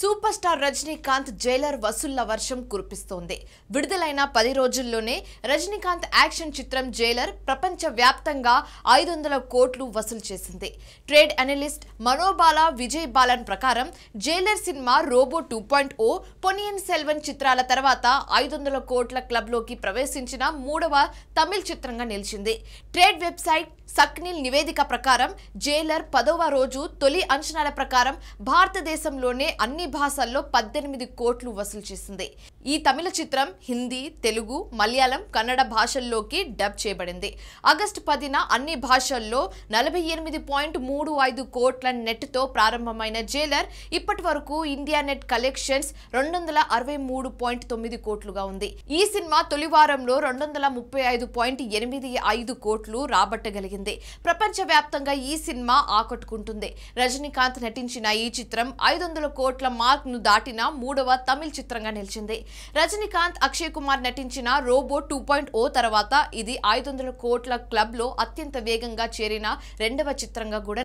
super star Rajinikanth Jailer వసూళ్ల వర్షం కురిపిస్తోంది విడుదలైన పది రోజుల్లోనే రజనీకాంత్ యాక్షన్ చిత్రం జైలర్ వ్యాప్తంగా ఐదు వందల కోట్లు వసూలు చేసింది ట్రేడ్ అనలిస్ట్ మనోబాల విజయ్ బాలన్ ప్రకారం Jailer cinema Robo two point o Ponniyin Selvan చిత్రాల తర్వాత ఐదు వందల కోట్ల క్లబ్లోకి ప్రవేశించిన మూడవ తమిళ్ చిత్రంగా నిలిచింది ట్రేడ్ వెబ్సైట్ సక్నిల్ నివేదిక ప్రకారం జైలర్ పదవ రోజు తొలి అంచనాల ప్రకారం భారతదేశంలోనే అన్ని అన్ని భాషల్లో పద్దెనిమిది కోట్లు వసూలు చేసింది ఈ తమిళ చిత్రం హిందీ తెలుగు మలయాళం కన్నడ భాషల్లోకి డబ్ చేయబడింది ఆగస్టు పదిన అన్ని భాషల్లో నలభై ఎనిమిది పాయింట్ మూడు ఐదు కోట్ల ప్రారంభమైన జైలర్ ఇప్పటి వరకు ఇండియా నెట్ కలెక్షన్స్ రెండు వందల అరవై మూడు పాయింట్ తొమ్మిది కోట్లుగా ఉంది ఈ సినిమా తొలి వారంలో రెండు వందల ముప్పై ఐదు పాయింట్ ఎనిమిది ఐదు కోట్లు రాబట్టగలిగింది ప్రపంచ ఈ సినిమా ఆకట్టుకుంటుంది రజనీకాంత్ నటించిన ఈ చిత్రం ఐదు వందల కోట్ల మార్క్ ను దాటిన మూడవ తమిళ్ చిత్రంగా నిలిచింది రజనీకాంత్ అక్షయ్ కుమార్ నటించిన రోబో టూ పాయింట్ ఓ తర్వాత ఇది ఐదు వందల కోట్ల లో అత్యంత వేగంగా చేరిన రెండవ చిత్రంగా కూడా